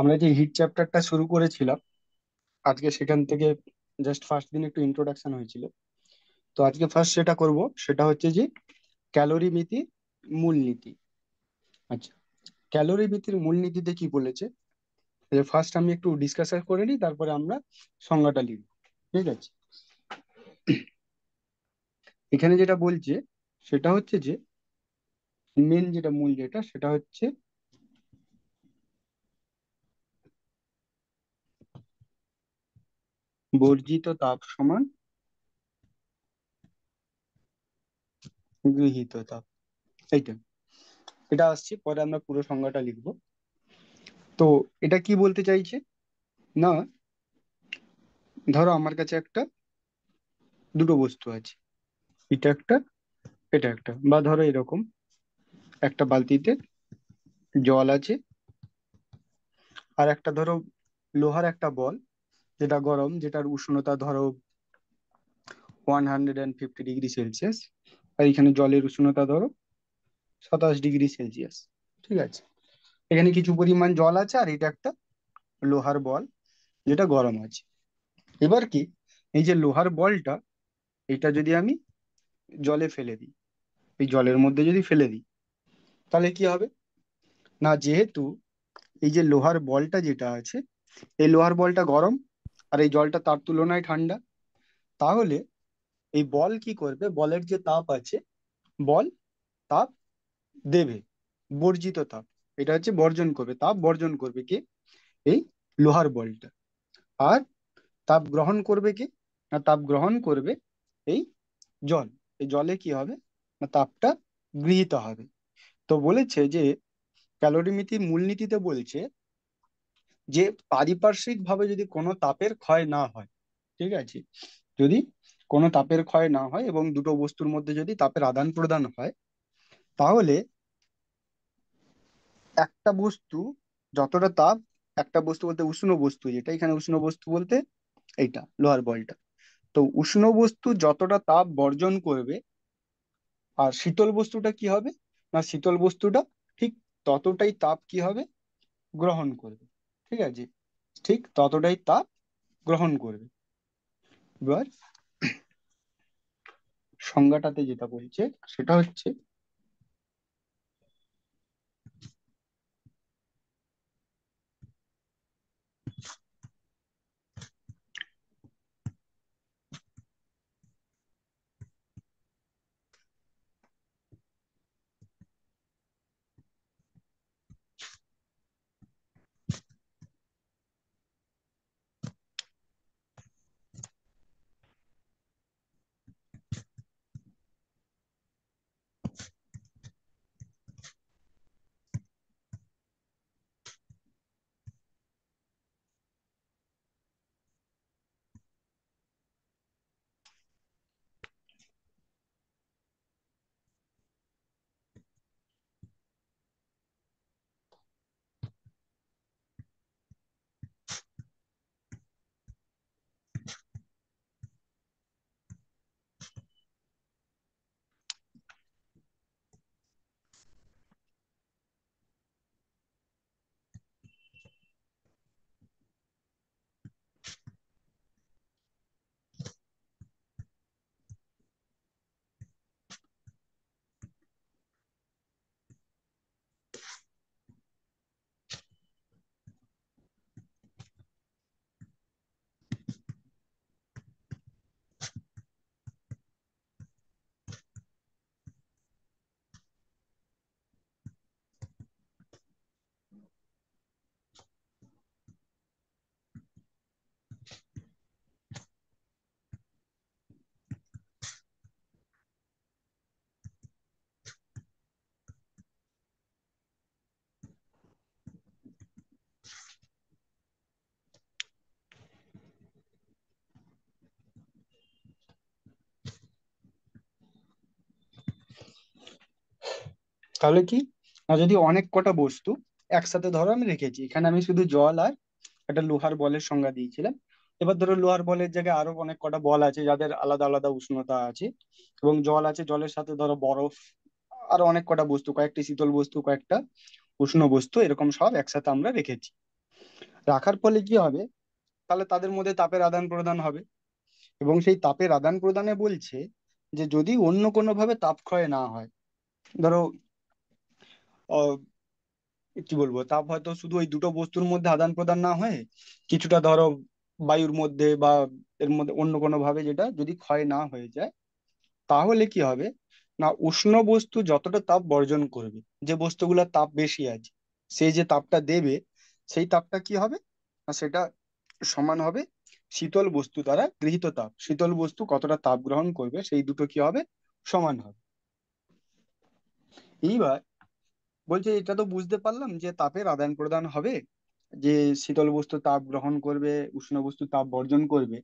আমরা যে হিট চ্যাপ্টারটা শুরু করেছিলাম আজকে সেখান থেকে জাস্ট ফার্স্ট দিন একটু ইন্ট্রোডাকশন হয়েছিল তো আজকে ফার্স্ট সেটা করব সেটা হচ্ছে যে ক্যালোরি মিতি মূলনীতি আচ্ছা ক্যালোরি মিতির মূলনীতিতে কি বলেছে যে ফার্স্ট আমি একটু ডিসকাশন করে নিই তারপরে আমরা সংজ্ঞাটা লিখব ঠিক আছে এখানে যেটা বলছে সেটা হচ্ছে যে মেন যেটা মূল যেটা সেটা হচ্ছে বর্জিত তাপ সমান গৃহীত তাপ এইটা এটা আসছে পরে আমরা পুরো সংজ্ঞাটা লিখব তো এটা কি বলতে চাইছে না ধরো আমার কাছে একটা দুটো বস্তু আছে এটা একটা এটা একটা বা ধরো এরকম একটা বালতিতে জল আছে আর একটা ধরো লোহার একটা বল যেটা গরম যেটার উষ্ণতা ধরো one hundred and fifty degree Celsius আর এখানে জলের উষ্ণতা ধরো সাতাশ ডিগ্রি সেলসিয়াস ঠিক আছে এখানে কিছু পরিমাণ জল আছে আর এটা একটা লোহার বল যেটা গরম আছে এবার কি এই যে লোহার বলটা এটা যদি আমি জলে ফেলে দিই এই জলের মধ্যে যদি ফেলে দিই তাহলে কি হবে না যেহেতু এই যে লোহার বলটা যেটা আছে এই লোহার বলটা গরম আর এই জলটা তার তুলনায় ঠান্ডা তাহলে এই বল কি করবে বলের যে তাপ আছে বল তাপ দেবে বর্জিত তাপ এটা হচ্ছে বর্জন করবে তাপ বর্জন করবে কে এই লোহার বলটা আর তাপ গ্রহণ করবে কে না তাপ গ্রহণ করবে এই জল এই জলে কি হবে না তাপটা গৃহীত হবে তো বলেছে যে ক্যালোরিমিতির মূলনীতিতে বলছে যে পারিপার্শ্বিক ভাবে যদি কোনো তাপের ক্ষয় না হয় ঠিক আছে যদি কোনো তাপের ক্ষয় না হয় এবং দুটো বস্তুর মধ্যে যদি তাপের আদান প্রদান হয় তাহলে একটা বস্তু যতটা তাপ একটা বস্তু বলতে উষ্ণ বস্তু যেটা এখানে উষ্ণ বস্তু বলতে এইটা লোহার বলটা তো উষ্ণ বস্তু যতটা তাপ বর্জন করবে আর শীতল বস্তুটা কি হবে না শীতল বস্তুটা ঠিক ততটাই তাপ কি হবে গ্রহণ করবে ঠিক আছে ঠিক ততটাই তাপ গ্রহণ করবে এবার সংজ্ঞাটাতে যেটা বলছে সেটা হচ্ছে তাহলে কি না যদি অনেক কটা বস্তু একসাথে ধরো আমি রেখেছি এখানে আমি শুধু জল আর একটা লোহার বলের সংজ্ঞা দিয়েছিলাম এবার ধরো লোহার বলের জায়গায় আরো অনেক কটা বল আছে যাদের আলাদা আলাদা উষ্ণতা আছে এবং জল আছে জলের সাথে ধরো বরফ আরো অনেক কটা বস্তু কয়েকটি শীতল বস্তু কয়েকটা উষ্ণ বস্তু এরকম সব একসাথে আমরা রেখেছি রাখার ফলে কি হবে তাহলে তাদের মধ্যে তাপের আদান প্রদান হবে এবং সেই তাপের আদান প্রদানে বলছে যে যদি অন্য কোনো ভাবে তাপ ক্ষয় না হয় ধরো কি বলবো তাপ হয়তো শুধু ওই দুটো বস্তুর মধ্যে আদান প্রদান না হয়ে কিছুটা ধরো বায়ুর মধ্যে বা এর মধ্যে অন্য কোনো ভাবে যেটা যদি ক্ষয় না হয়ে যায় তাহলে কি হবে না উষ্ণ বস্তু যতটা তাপ বর্জন করবে যে বস্তুগুলোর তাপ বেশি আছে সেই যে তাপটা দেবে সেই তাপটা কি হবে না সেটা সমান হবে শীতল বস্তু দ্বারা গৃহীত তাপ শীতল বস্তু কতটা তাপ গ্রহণ করবে সেই দুটো কি হবে সমান হবে এইবার বলছে এটা তো বুঝতে পারলাম যে তাপের আদান প্রদান হবে যে শীতল বস্তু তাপ গ্রহণ করবে উষ্ণ বস্তু তাপ বর্জন করবে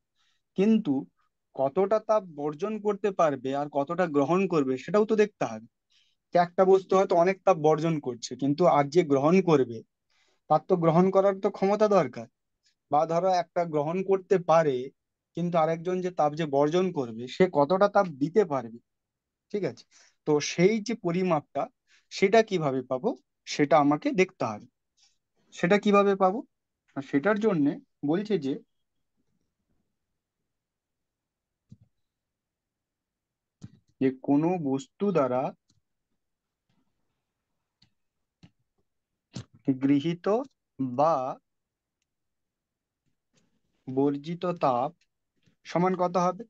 কিন্তু কতটা তাপ বর্জন করতে পারবে আর কতটা গ্রহণ করবে সেটাও তো দেখতে হবে একটা বস্তু হয়তো অনেক তাপ বর্জন করছে কিন্তু আর যে গ্রহণ করবে তার তো গ্রহণ করার তো ক্ষমতা দরকার বা ধরো একটা গ্রহণ করতে পারে কিন্তু আরেকজন যে তাপ যে বর্জন করবে সে কতটা তাপ দিতে পারবে ঠিক আছে তো সেই যে পরিমাপটা সেটা কিভাবে পাবো সেটা আমাকে দেখতে হবে সেটা কিভাবে পাবো সেটার জন্যে বলছে যে যে কোনো বস্তু দ্বারা গৃহীত বা বর্জিত তাপ সমান কত হবে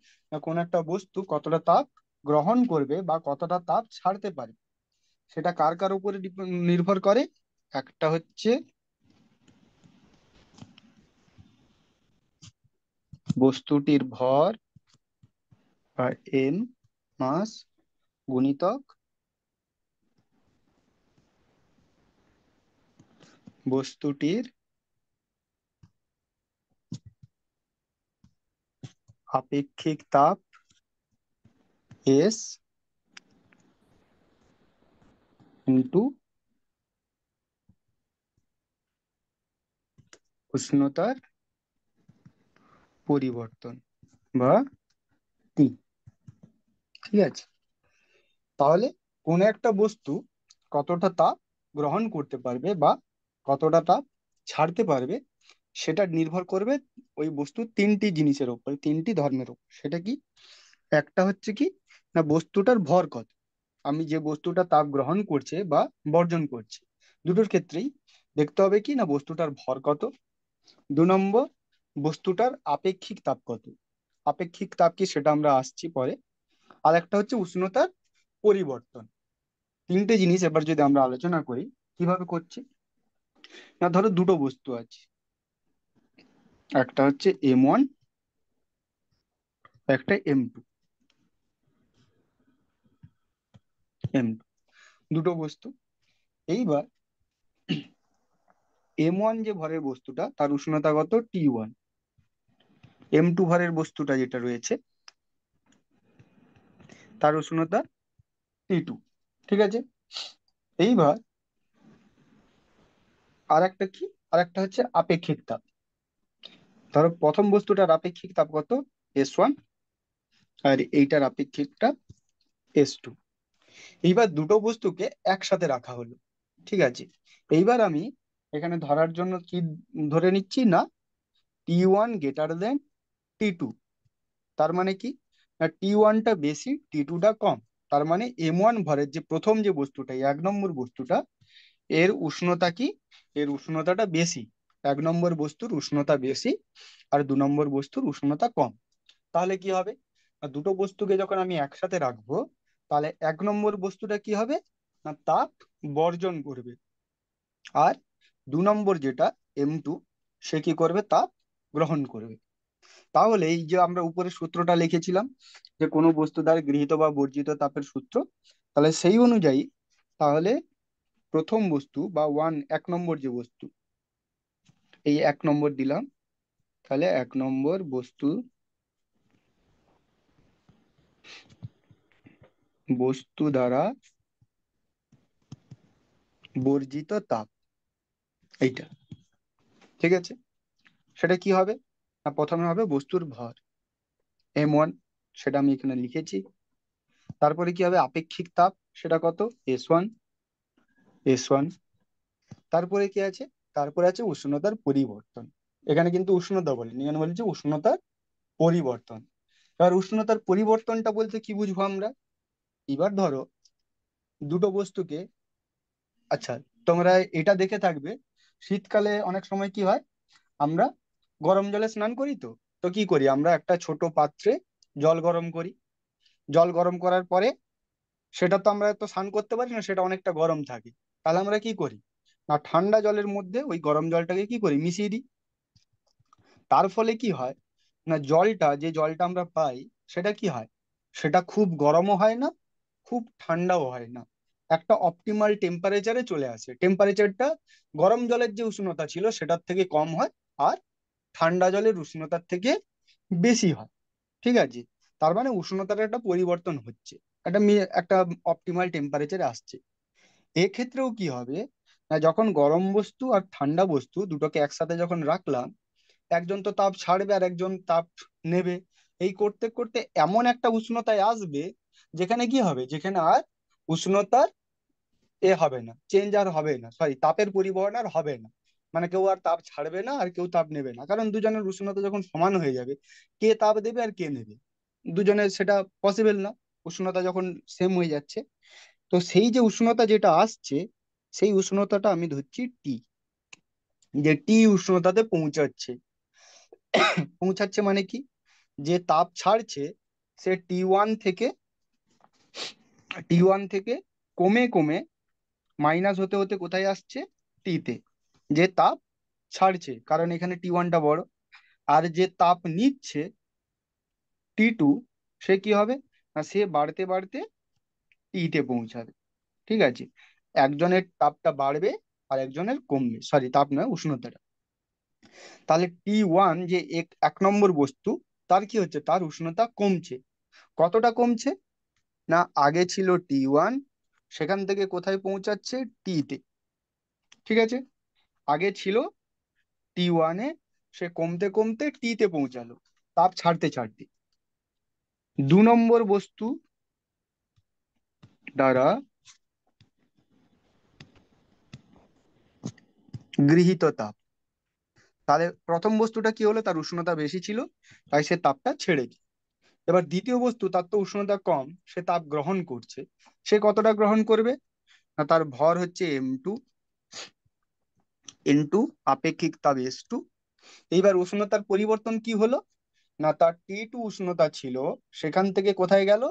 কোন একটা বস্তু কতটা তাপ গ্রহণ করবে বা কতটা তাপ ছাড়তে পারে সেটা কার কার উপরে নির্ভর করে একটা হচ্ছে বস্তুটির ভর বা এম মাস গুণিতক বস্তুটির আপেক্ষিক তাপ এস কিন্তু উষ্ণতার পরিবর্তন বা টি ঠিক আছে তাহলে কোন একটা বস্তু কতটা তাপ গ্রহণ করতে পারবে বা কতটা তাপ ছাড়তে পারবে সেটা নির্ভর করবে ওই বস্তু তিনটি জিনিসের উপর তিনটি ধর্মের উপর সেটা কি একটা হচ্ছে কি না বস্তুটার ভর কত আমি যে বস্তুটা তাপ গ্রহণ করছে বা বর্জন করছে দুটোর ক্ষেত্রেই দেখতে হবে কি না বস্তুটার ভর কত দু নম্বর বস্তুটার আপেক্ষিক তাপ কত আপেক্ষিক তাপ কি সেটা আমরা আসছি পরে আর একটা হচ্ছে উষ্ণতার পরিবর্তন তিনটে জিনিস এবার যদি আমরা আলোচনা করি কিভাবে করছি না ধরো দুটো বস্তু আছে একটা হচ্ছে এম ওয়ান একটা এম টু এম দুটো বস্তু এইবার এম ওয়ান যে ভরের বস্তুটা তার উষ্ণতা কত টি ওয়ান এম টু ভরের বস্তুটা যেটা রয়েছে তার উষ্ণতা টি টু ঠিক আছে এইবার আর একটা কি আর একটা হচ্ছে আপেক্ষিক তাপ ধরো প্রথম বস্তুটার আপেক্ষিক তাপ কত এস ওয়ান আর এইটার আপেক্ষিক তাপ এস টু এইবার দুটো বস্তুকে একসাথে রাখা হলো ঠিক আছে এইবার আমি এখানে ধরার জন্য কি ধরে নিচ্ছি না T one greater than T two তার মানে কি না টি ওয়ানটা বেশি টি টুটা কম তার মানে এম ওয়ান ভরের যে প্রথম যে বস্তুটা এক নম্বর বস্তুটা এর উষ্ণতা কি এর উষ্ণতাটা বেশি এক নম্বর বস্তুর উষ্ণতা বেশি আর দু নম্বর বস্তুর উষ্ণতা কম তাহলে কি হবে দুটো বস্তুকে যখন আমি একসাথে রাখবো তাহলে এক নম্বর বস্তুটা কি হবে না তাপ বর্জন করবে আর দু নম্বর যেটা এম টু সে কি করবে তাপ গ্রহণ করবে তাহলে এই যে আমরা উপরে সূত্রটা লিখেছিলাম যে কোনো বস্তু দ্বারা গৃহীত বা বর্জিত তাপের সূত্র তাহলে সেই অনুযায়ী তাহলে প্রথম বস্তু বা ওয়ান এক নম্বর যে বস্তু এই এক নম্বর দিলাম তাহলে এক নম্বর বস্তু বস্তু দ্বারা বর্জিত তাপ এইটা ঠিক আছে সেটা কি হবে না প্রথমে হবে বস্তুর ভর এম ওয়ান সেটা আমি এখানে লিখেছি তারপরে কি হবে আপেক্ষিক তাপ সেটা কত এস ওয়ান এস ওয়ান তারপরে কি আছে তারপরে আছে উষ্ণতার পরিবর্তন এখানে কিন্তু উষ্ণতা বলিনি এখানে বলছে উষ্ণতার পরিবর্তন এবার উষ্ণতার পরিবর্তনটা বলতে কি বুঝবো আমরা এবার ধরো দুটো বস্তুকে আচ্ছা তোমরা এটা দেখে থাকবে শীতকালে অনেক সময় কি হয় আমরা গরম জলে স্নান করি তো তো কি করি আমরা একটা ছোট পাত্রে জল গরম করি জল গরম করার পরে সেটা তো আমরা তো স্নান করতে পারি না সেটা অনেকটা গরম থাকে তাহলে আমরা কি করি না ঠান্ডা জলের মধ্যে ওই গরম জলটাকে কি করি মিশিয়ে দিই তার ফলে কি হয় না জলটা যে জলটা আমরা পাই সেটা কি হয় সেটা খুব গরমও হয় না খুব ঠান্ডাও হয় না একটা অপটিমাল টেম্পারেচারে চলে আসে টেম্পারেচারটা গরম জলের যে উষ্ণতা ছিল সেটার থেকে কম হয় আর ঠান্ডা জলের উষ্ণতার থেকে বেশি হয় ঠিক আছে তার মানে উষ্ণতার একটা পরিবর্তন হচ্ছে একটা একটা অপটিমাল টেম্পারেচারে আসছে এক্ষেত্রেও কি হবে না যখন গরম বস্তু আর ঠান্ডা বস্তু দুটোকে একসাথে যখন রাখলাম একজন তো তাপ ছাড়বে আর একজন তাপ নেবে এই করতে করতে এমন একটা উষ্ণতায় আসবে যেখানে কি হবে যেখানে আর উষ্ণতার এ হবে না চেঞ্জ আর হবে না সরি তাপের পরিবহন আর হবে না মানে কেউ আর তাপ ছাড়বে না আর কেউ তাপ নেবে না কারণ দুজনের উষ্ণতা যখন সমান হয়ে যাবে কে তাপ দেবে আর কে নেবে দুজনের সেটা পসিবল না উষ্ণতা যখন সেম হয়ে যাচ্ছে তো সেই যে উষ্ণতা যেটা আসছে সেই উষ্ণতাটা আমি ধরছি টি যে টি উষ্ণতাতে পৌঁছাচ্ছে পৌঁছাচ্ছে মানে কি যে তাপ ছাড়ছে সে টি ওয়ান থেকে টি ওয়ান থেকে কমে কমে মাইনাস হতে হতে কোথায় আসছে টিতে যে তাপ ছাড়ছে কারণ এখানে টি ওয়ানটা বড় আর যে তাপ নিচ্ছে টি টু সে কি হবে না সে বাড়তে বাড়তে টিতে পৌঁছাবে ঠিক আছে একজনের তাপটা বাড়বে আর একজনের কমবে সরি তাপ নয় উষ্ণতাটা তাহলে টি ওয়ান যে এক এক নম্বর বস্তু তার কি হচ্ছে তার উষ্ণতা কমছে কতটা কমছে না আগে ছিল টি ওয়ান সেখান থেকে কোথায় পৌঁছাচ্ছে টিতে ঠিক আছে আগে ছিল টি ওয়ানে সে কমতে কমতে টিতে পৌঁছালো তাপ ছাড়তে ছাড়তে দু নম্বর বস্তু দ্বারা গৃহীত তাপ তাহলে প্রথম বস্তুটা কি হলো তার উষ্ণতা বেশি ছিল তাই সে তাপটা ছেড়ে দিল এবার দ্বিতীয় বস্তু তার তো উষ্ণতা কম সে তাপ গ্রহণ করছে সে কতটা গ্রহণ করবে না তার ভর হচ্ছে এম টু টু আপেক্ষিক তাপ এস টু এইবার উষ্ণতার পরিবর্তন কি হলো না তার টি টু উষ্ণতা ছিল সেখান থেকে কোথায় গেল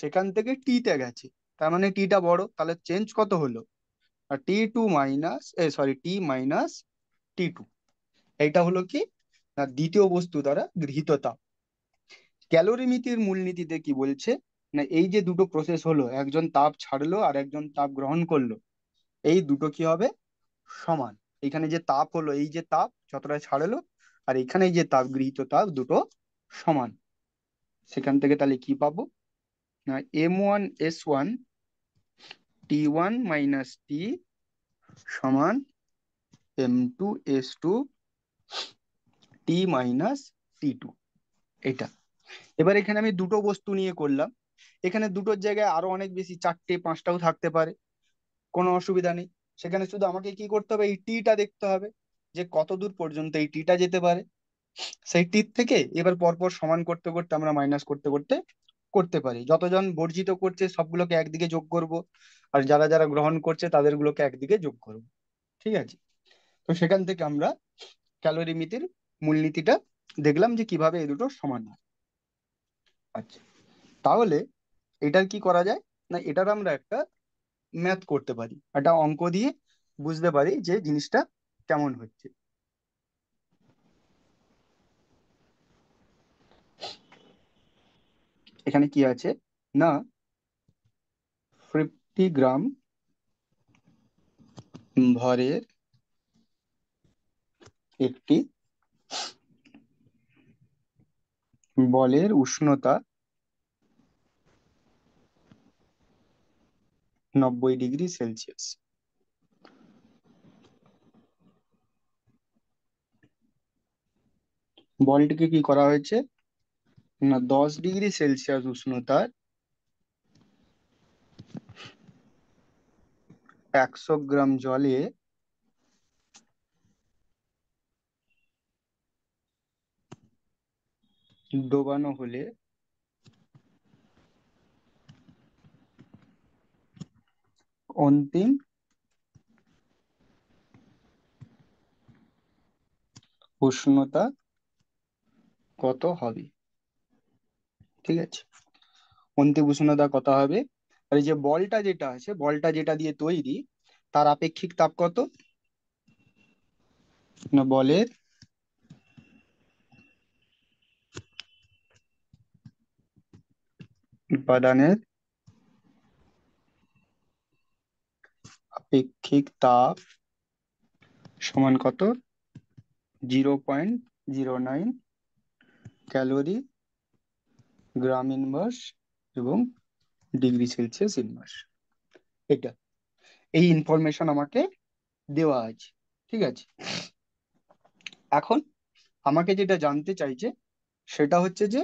সেখান থেকে টিতে গেছে তার মানে টিটা বড় তাহলে চেঞ্জ কত হলো টি টু মাইনাস এ sorry T minus T two এইটা হলো কি না দ্বিতীয় বস্তু দ্বারা গৃহীত তাপ ক্যালোরিমিতির মূলনীতিতে কি বলছে না এই যে দুটো প্রসেস হলো একজন তাপ ছাড়লো আর একজন তাপ গ্রহণ করলো এই দুটো কি হবে সমান এখানে যে তাপ হলো এই যে তাপ যতটা ছাড়লো আর এখানে যে তাপ গৃহীত তাপ দুটো সমান সেখান থেকে তাহলে কি পাবো না M one S one T one minus T সমান M two S two T minus T two এটা এবার এখানে আমি দুটো বস্তু নিয়ে করলাম এখানে দুটোর জায়গায় আরো অনেক বেশি চারটে পাঁচটাও থাকতে পারে কোনো অসুবিধা নেই সেখানে শুধু আমাকে কি করতে হবে এই টিটা দেখতে হবে যে কত দূর পর্যন্ত এই টিটা যেতে পারে সেই টির থেকে এবার পরপর সমান করতে করতে আমরা মাইনাস করতে করতে করতে পারি যতজন বর্জিত করছে সবগুলোকে একদিকে যোগ করব আর যারা যারা গ্রহণ করছে তাদেরগুলোকে একদিকে যোগ করব ঠিক আছে তো সেখান থেকে আমরা ক্যালোরিমিতির মূলনীতিটা দেখলাম যে কিভাবে এই দুটো সমান হয় আচ্ছা তাহলে এটার কি করা যায় না এটার আমরা একটা ম্যাথ করতে পারি একটা অঙ্ক দিয়ে বুঝতে পারি যে জিনিসটা কেমন হচ্ছে এখানে কি আছে না ফিফটি গ্রাম ভরের একটি বলের উষ্ণতা নব্বই ডিগ্রি সেলসিয়াস বলটিকে কি করা হয়েছে না দশ ডিগ্রি সেলসিয়াস উষ্ণতার একশো গ্রাম জলে ডোবানো হলে অন্তিম উষ্ণতা কত হবে ঠিক আছে অন্তিম উষ্ণতা কত হবে আর এই যে বলটা যেটা আছে বলটা যেটা দিয়ে তৈরি তার আপেক্ষিক তাপ কত না বলের উপাদানের আপেক্ষিক তাপ সমান কত zero point zero nine calorie gram inverse এবং ডিগ্রি সেলসিয়াস ইনভার্স এটা এই ইনফরমেশন আমাকে দেওয়া আছে ঠিক আছে এখন আমাকে যেটা জানতে চাইছে সেটা হচ্ছে যে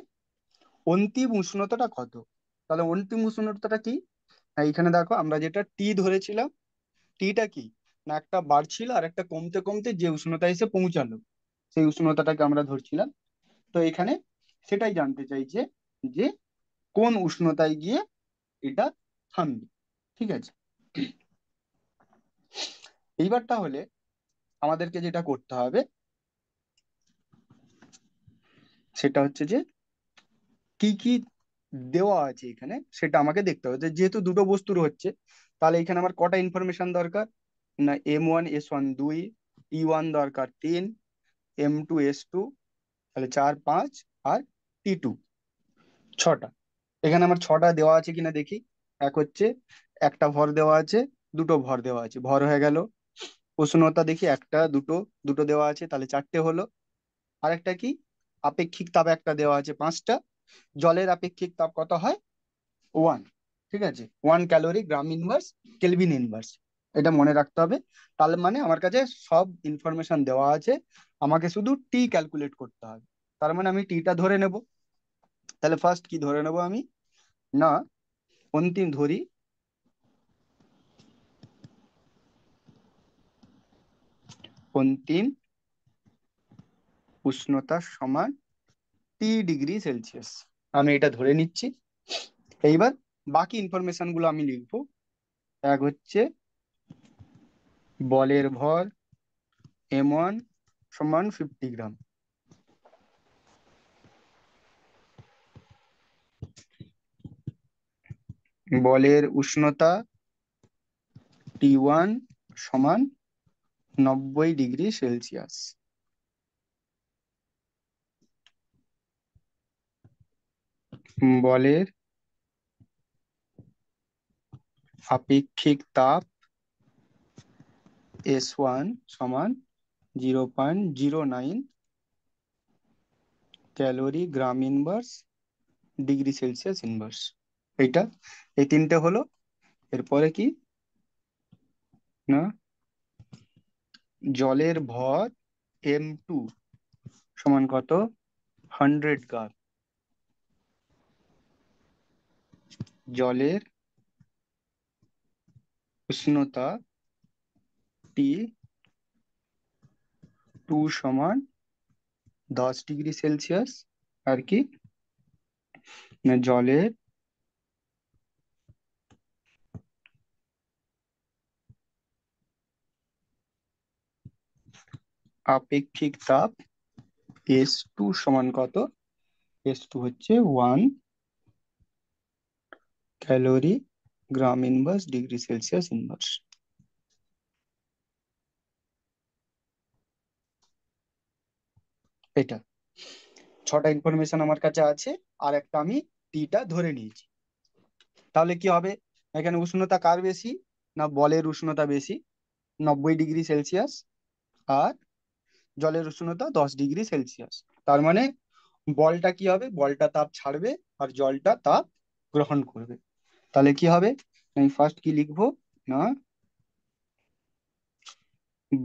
অন্তিম উষ্ণতাটা কত তাহলে অন্তিম উষ্ণতাটা কি হ্যাঁ, এখানে দেখো আমরা যেটা টি ধরেছিলাম টিটা কি না একটা বাড়ছিল আর একটা কমতে কমতে যে উষ্ণতা এসে পৌঁছালো সেই উষ্ণতাটাকে আমরা ধরছিলাম তো এখানে সেটাই জানতে চাইছে যে কোন উষ্ণতায় গিয়ে এটা থামবে ঠিক আছে এইবারটা হলে আমাদেরকে যেটা করতে হবে সেটা হচ্ছে যে কি কি দেওয়া আছে এখানে সেটা আমাকে দেখতে হবে যেহেতু দুটো বস্তুর হচ্ছে তাহলে এখানে আমার কটা ইনফরমেশন দরকার না এম ওয়ান এস ওয়ান দুই ই e ওয়ান দরকার তিন এম টু এস টু তাহলে চার পাঁচ আর টি টু ছটা এখানে আমার ছটা দেওয়া আছে কিনা দেখি এক হচ্ছে একটা ভর দেওয়া আছে দুটো ভর দেওয়া আছে ভর হয়ে গেল উষ্ণতা দেখি একটা দুটো দুটো দেওয়া আছে তাহলে চারটে হলো আর একটা কি আপেক্ষিক তাপ একটা দেওয়া আছে পাঁচটা জলের আপেক্ষিক তাপ কত হয় ওয়ান ঠিক আছে one calorie gram inverse kelvin inverse এটা মনে রাখতে হবে তাহলে মানে আমার কাছে সব ইনফরমেশন দেওয়া আছে আমাকে শুধু টি ক্যালকুলেট করতে হবে তার মানে আমি টিটা ধরে নেব তাহলে ফার্স্ট কি ধরে নেব আমি না অন্তিম ধরি অন্তিম উষ্ণতা সমান ফিফটি ডিগ্রি সেলসিয়াস আমি এটা ধরে নিচ্ছি এইবার বাকি ইনফরমেশন গুলো আমি লিখবো এক হচ্ছে বলের ভর এম ওয়ান সমান ফিফটি গ্রাম বলের উষ্ণতা টি ওয়ান সমান নব্বই ডিগ্রি সেলসিয়াস বলের আপেক্ষিক তাপ এস ওয়ান সমান zero point zero nine calorie gram inverse degree Celsius inverse এইটা এই তিনটে হলো এরপরে কি না জলের ভর এম টু সমান কত হান্ড্রেড গার জলের উষ্ণতা টি টু সমান দশ ডিগ্রি সেলসিয়াস আর কি মানে জলের আপেক্ষিক তাপ এস টু সমান কত এস টু হচ্ছে one calorie gram inverse degree celsius inverse এটা ছটা ইনফরমেশন আমার কাছে আছে আর একটা আমি টিটা ধরে নিয়েছি তাহলে কি হবে এখানে উষ্ণতা কার বেশি না বলের উষ্ণতা বেশি নব্বই ডিগ্রি সেলসিয়াস আর জলের উষ্ণতা দশ ডিগ্রি সেলসিয়াস তার মানে বলটা কি হবে বলটা তাপ ছাড়বে আর জলটা তাপ গ্রহণ করবে তাহলে কি হবে আমি ফার্স্ট কি লিখবো না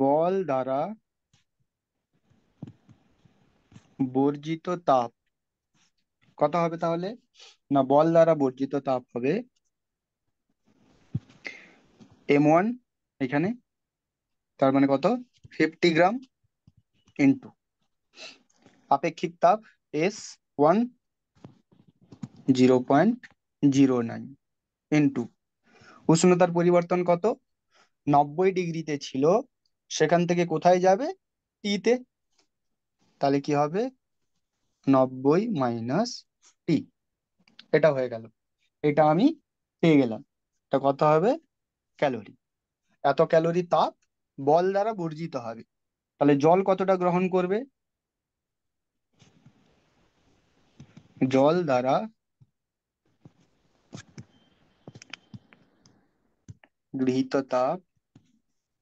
বল দ্বারা বর্জিত তাপ কত হবে তাহলে না বল দ্বারা বর্জিত তাপ হবে এম ওয়ান এখানে তার মানে কত ফিফটি গ্রাম ইন্টু আপেক্ষিক তাপ S one zero point zero nine and two উষ্ণতার পরিবর্তন কত নব্বই ডিগ্রিতে ছিল সেখান থেকে কোথায় যাবে টিতে তাহলে কি হবে নব্বই মাইনাস টি এটা হয়ে গেল এটা আমি পেয়ে গেলাম এটা কত হবে ক্যালোরি এত ক্যালোরি তাপ বল দ্বারা বর্জিত হবে তাহলে জল কতটা গ্রহণ করবে জল দ্বারা গৃহীত তাপ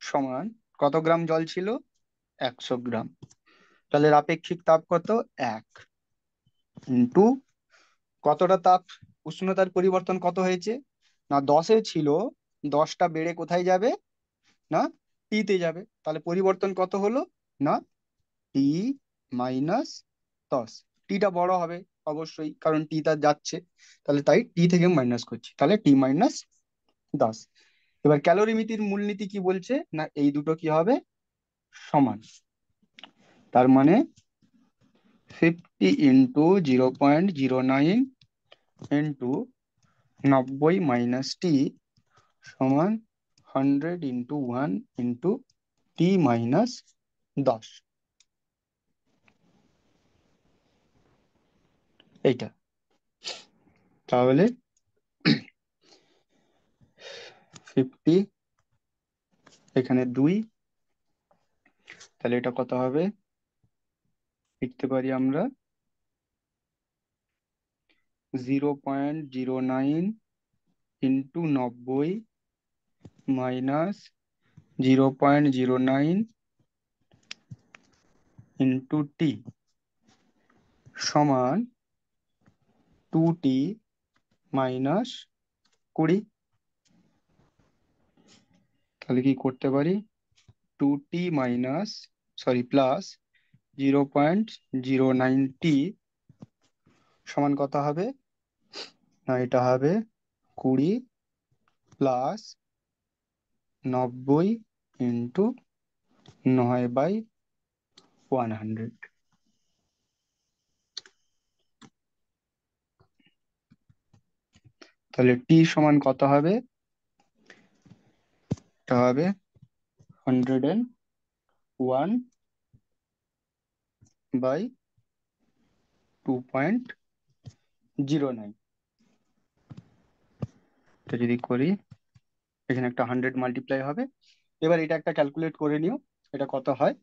সমান কত গ্রাম জল ছিল একশো গ্রাম জলের আপেক্ষিক তাপ কত এক ইন্টু কতটা তাপ উষ্ণতার পরিবর্তন কত হয়েছে না দশে ছিল দশটা বেড়ে কোথায় যাবে না টিতে যাবে তাহলে পরিবর্তন কত হলো না টি মাইনাস দশ টিটা বড় হবে অবশ্যই কারণ টিটা যাচ্ছে তাহলে তাই টি থেকে মাইনাস করছি তাহলে টি মাইনাস দশ এবার ক্যালোরিমিতির মূলনীতি কি বলছে না এই দুটো কি হবে সমান তার মানে fifty into zero point zero nine into নব্বই মাইনাস টি সমান hundred into one into T minus দশ এইটা তাহলে ফিফটি এখানে দুই তাহলে এটা কত হবে লিখতে পারি আমরা zero point zero nine into নব্বই minus zero point zero nine into T সমান টু টি মাইনাস কুড়ি তাহলে কি করতে পারি two T minus sorry plus zero point zero nine T সমান কত হবে না এটা হবে কুড়ি প্লাস নব্বই ইন্টু নয় বাই ওয়ান হান্ড্রেড তাহলে টি সমান কত হবে একটা হবে hundred and one by two point zero nine এটা যদি করি এখানে একটা হান্ড্রেড মাল্টিপ্লাই হবে এবার এটা একটা ক্যালকুলেট করে নিও এটা কত হয়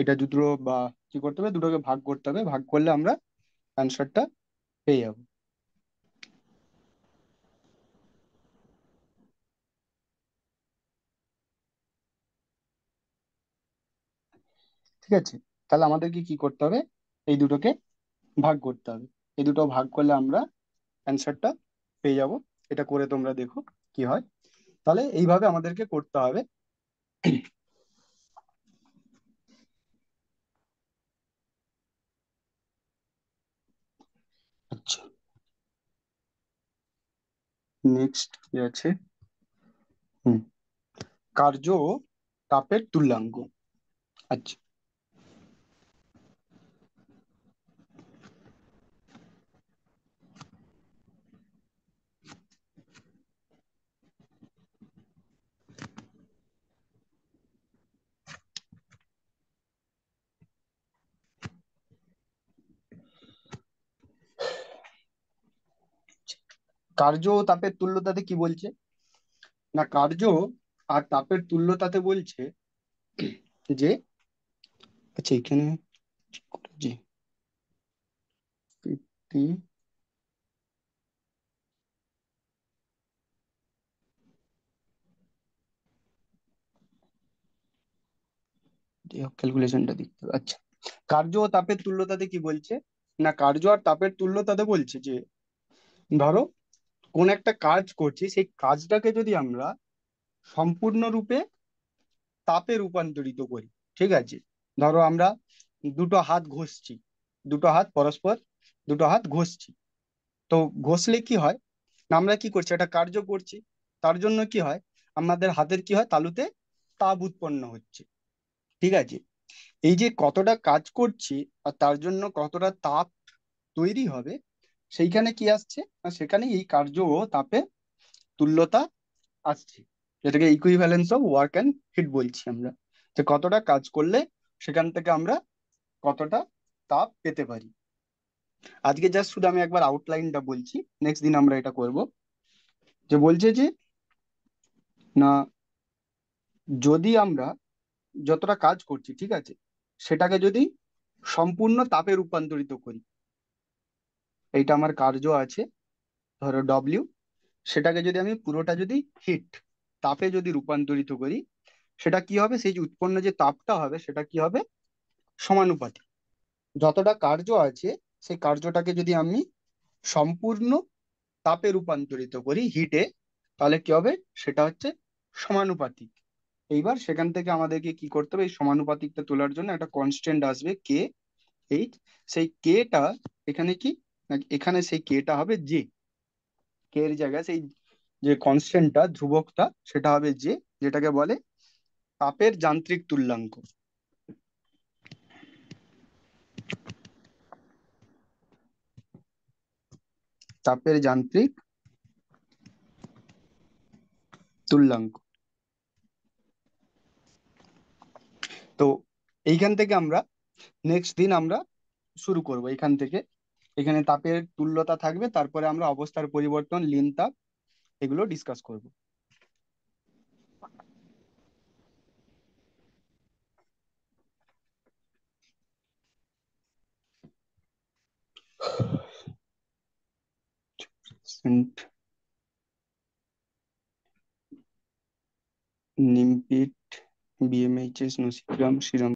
এটা দুটো বা কি করতে হবে দুটোকে ভাগ করতে হবে ভাগ করলে আমরা অ্যান্সারটা পেয়ে যাবো ঠিক আছে তাহলে আমাদেরকে কি করতে হবে এই দুটোকে ভাগ করতে হবে এই দুটো ভাগ করলে আমরা অ্যান্সারটা পেয়ে যাব এটা করে তোমরা দেখো কি হয় তাহলে এইভাবে আমাদেরকে করতে হবে আচ্ছা নেক্সট আছে হুম কার্য তাপের তুল্যাঙ্গ আচ্ছা কার্য ও তাপের তুল্যতাতে কি বলছে না কার্য আর তাপের তুল্যতাতে বলছে যে আচ্ছা এখানে ক্যালকুলেশনটা আচ্ছা কার্য ও তাপের তুল্যতাতে কি বলছে না কার্য আর তাপের তুল্যতাতে বলছে যে ধরো কোন একটা কাজ করছি সেই কাজটাকে যদি আমরা সম্পূর্ণরূপে তাপে রূপান্তরিত করি ঠিক আছে ধরো আমরা দুটো হাত ঘষছি দুটো হাত পরস্পর দুটো হাত ঘষছি তো ঘষলে কি হয় না আমরা কি করছি একটা কার্য করছি তার জন্য কি হয় আমাদের হাতের কি হয় তালুতে তাপ উৎপন্ন হচ্ছে ঠিক আছে এই যে কতটা কাজ করছি আর তার জন্য কতটা তাপ তৈরি হবে সেইখানে কি আসছে না সেখানে এই কার্য ও তাপে তুল্যতা আসছে যেটাকে equivalence of work and heat বলছি আমরা যে কতটা কাজ করলে সেখান থেকে আমরা কতটা তাপ পেতে পারি আজকে জাস্ট শুধু আমি একবার আউটলাইনটা বলছি নেক্সট দিন আমরা এটা করব যে বলছে যে না যদি আমরা যতটা কাজ করছি ঠিক আছে সেটাকে যদি সম্পূর্ণ তাপে রূপান্তরিত করি এইটা আমার কার্য আছে ধরো ডব্লিউ সেটাকে যদি আমি পুরোটা যদি হিট তাপে যদি রূপান্তরিত করি সেটা কি হবে সেই যে উৎপন্ন যে তাপটা হবে সেটা কি হবে সমানুপাতিক যতটা কার্য আছে সেই কার্যটাকে যদি আমি সম্পূর্ণ তাপে রূপান্তরিত করি হিটে তাহলে কি হবে সেটা হচ্ছে সমানুপাতিক এইবার সেখান থেকে আমাদেরকে কি করতে হবে এই সমানুপাতিকটা তোলার জন্য একটা কনস্ট্যান্ট আসবে কে এইচ সেই কেটা এখানে কি এখানে সেই কেটা হবে জে কে এর জায়গায় সেই যে কনস্ট্যান্টটা ধ্রুবকটা সেটা হবে জে যেটাকে বলে তাপের যান্ত্রিক তুল্যাঙ্ক তাপের যান্ত্রিক তুল্যাঙ্ক তো এইখান থেকে আমরা নেক্সট দিন আমরা শুরু করব এখান থেকে এখানে তাপের তুল্যতা থাকবে তারপরে আমরা অবস্থার পরিবর্তন লিন তাপ এগুলো ডিসকাস করব নিমপিট বিএমএইচএস নসিগ্রাম শ্রীরাম